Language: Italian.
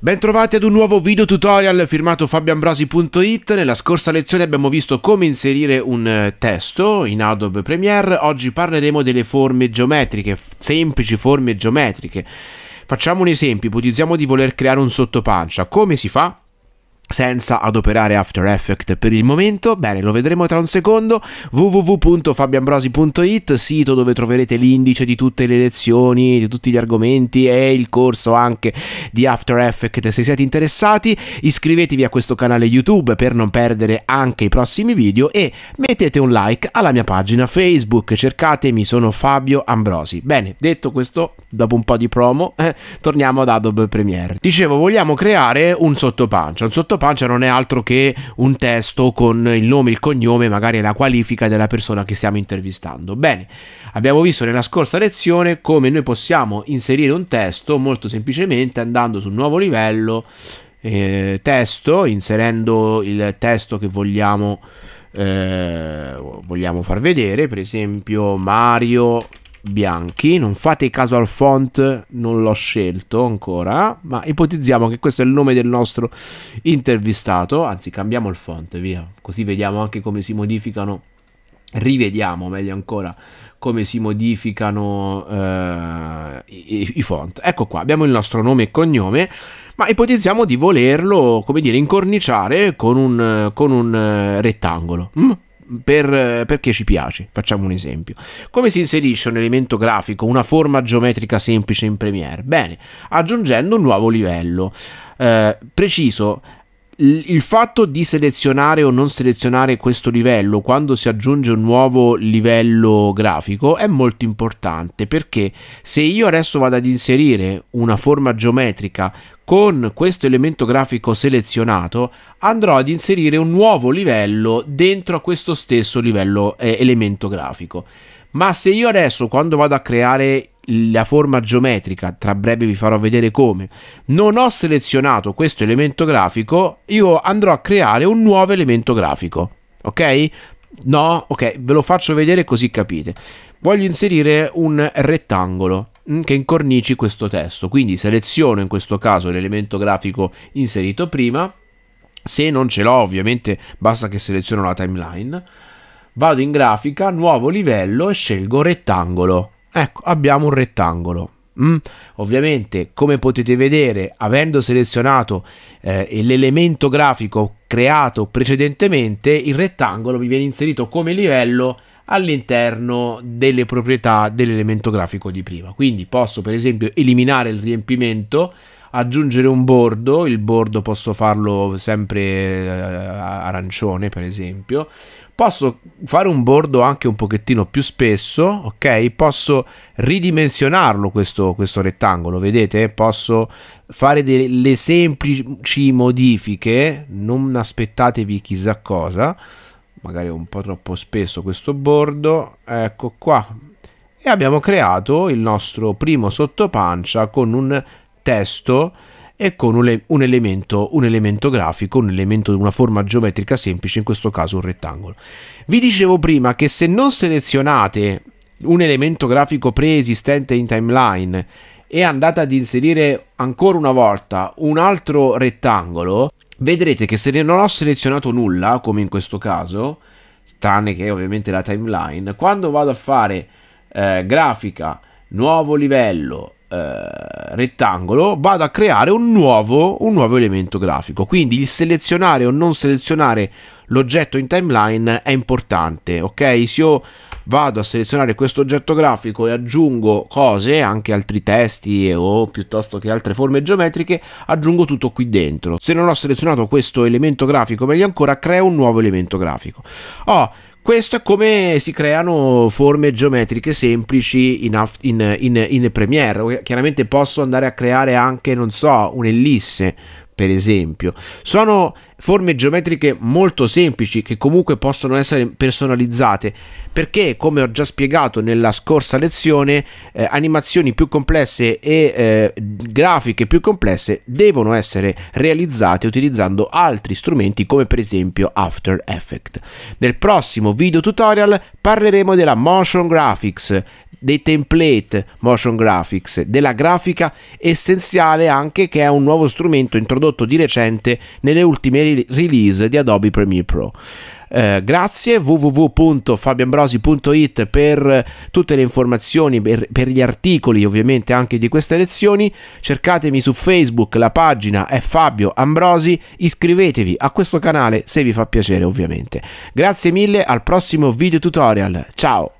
Bentrovati ad un nuovo video tutorial firmato fabioambrosi.it. Nella scorsa lezione abbiamo visto come inserire un eh, testo in Adobe Premiere. Oggi parleremo delle forme geometriche, semplici forme geometriche. Facciamo un esempio, ipotizziamo di voler creare un sottopancia. Come si fa? senza adoperare After Effects per il momento. Bene, lo vedremo tra un secondo. www.fabianbrosi.it, sito dove troverete l'indice di tutte le lezioni, di tutti gli argomenti e il corso anche di After Effects se siete interessati. Iscrivetevi a questo canale YouTube per non perdere anche i prossimi video e mettete un like alla mia pagina Facebook. Cercatemi, sono Fabio Ambrosi. Bene, detto questo, dopo un po' di promo, eh, torniamo ad Adobe Premiere. Dicevo, vogliamo creare un sottopancia, un sottopancia pancia non è altro che un testo con il nome, il cognome, magari la qualifica della persona che stiamo intervistando. Bene, abbiamo visto nella scorsa lezione come noi possiamo inserire un testo molto semplicemente andando sul nuovo livello eh, testo, inserendo il testo che vogliamo, eh, vogliamo far vedere, per esempio Mario bianchi. Non fate caso al font, non l'ho scelto ancora, ma ipotizziamo che questo è il nome del nostro intervistato. Anzi, cambiamo il font, via, così vediamo anche come si modificano. Rivediamo meglio ancora come si modificano eh, i, i, font. Ecco qua, abbiamo il nostro nome e cognome, ma ipotizziamo di volerlo, come dire, incorniciare con un, con un eh, rettangolo. Mm? per, perché ci piace. Facciamo un esempio. Come si inserisce un elemento grafico, una forma geometrica semplice in Premiere? Bene, aggiungendo un nuovo livello. Eh, preciso, il fatto di selezionare o non selezionare questo livello quando si aggiunge un nuovo livello grafico è molto importante perché se io adesso vado ad inserire una forma geometrica con questo elemento grafico selezionato andrò ad inserire un nuovo livello dentro a questo stesso livello eh, elemento grafico ma se io adesso quando vado a creare la forma geometrica tra breve vi farò vedere come non ho selezionato questo elemento grafico io andrò a creare un nuovo elemento grafico ok no ok ve lo faccio vedere così capite voglio inserire un rettangolo Mm, che incornici questo testo. Quindi seleziono in questo caso l'elemento grafico inserito prima, se non ce l'ho ovviamente basta che seleziono la timeline, vado in grafica, nuovo livello e scelgo rettangolo. Ecco, abbiamo un rettangolo. Mm. Ovviamente, come potete vedere, avendo selezionato eh, l'elemento grafico creato precedentemente, il rettangolo mi viene inserito come livello all'interno delle proprietà dell'elemento grafico di prima. Quindi posso per esempio eliminare il riempimento, aggiungere un bordo, il bordo posso farlo sempre eh, arancione per esempio, posso fare un bordo anche un pochettino più spesso, ok? Posso ridimensionarlo questo, questo rettangolo, vedete? Posso fare delle semplici modifiche, non aspettatevi chissà cosa magari un po' troppo spesso questo bordo ecco qua e abbiamo creato il nostro primo sottopancia con un testo e con un, un, elemento, un elemento grafico, un elemento di una forma geometrica semplice, in questo caso un rettangolo. Vi dicevo prima che se non selezionate un elemento grafico preesistente in timeline e andate ad inserire ancora una volta un altro rettangolo, vedrete che se non ho selezionato nulla, come in questo caso, tranne che ovviamente la timeline, quando vado a fare eh, grafica, nuovo livello, eh, rettangolo vado a creare un nuovo, un nuovo elemento grafico. Quindi il selezionare o non selezionare l'oggetto in timeline è importante, ok? Se io vado a selezionare questo oggetto grafico e aggiungo cose, anche altri testi o piuttosto che altre forme geometriche, aggiungo tutto qui dentro. Se non ho selezionato questo elemento grafico, meglio ancora, creo un nuovo elemento grafico. Ho oh, questo è come si creano forme geometriche semplici in, af- in, in, in Premiere. Chiaramente posso andare a creare anche, non so, un'ellisse, per esempio. Sono forme geometriche molto semplici che comunque possono essere personalizzate perché come ho già spiegato nella scorsa lezione eh, animazioni più complesse e eh, grafiche più complesse devono essere realizzate utilizzando altri strumenti come per esempio After Effects. Nel prossimo video tutorial parleremo della motion graphics dei template motion graphics, della grafica essenziale anche che è un nuovo strumento introdotto di recente nelle ultime release di Adobe Premiere Pro. Eh, grazie www.fabianbrosi.it per tutte le informazioni, per, per, gli articoli ovviamente anche di queste lezioni. Cercatemi su Facebook, la pagina è Fabio Ambrosi, iscrivetevi a questo canale se vi fa piacere ovviamente. Grazie mille, al prossimo video tutorial, ciao!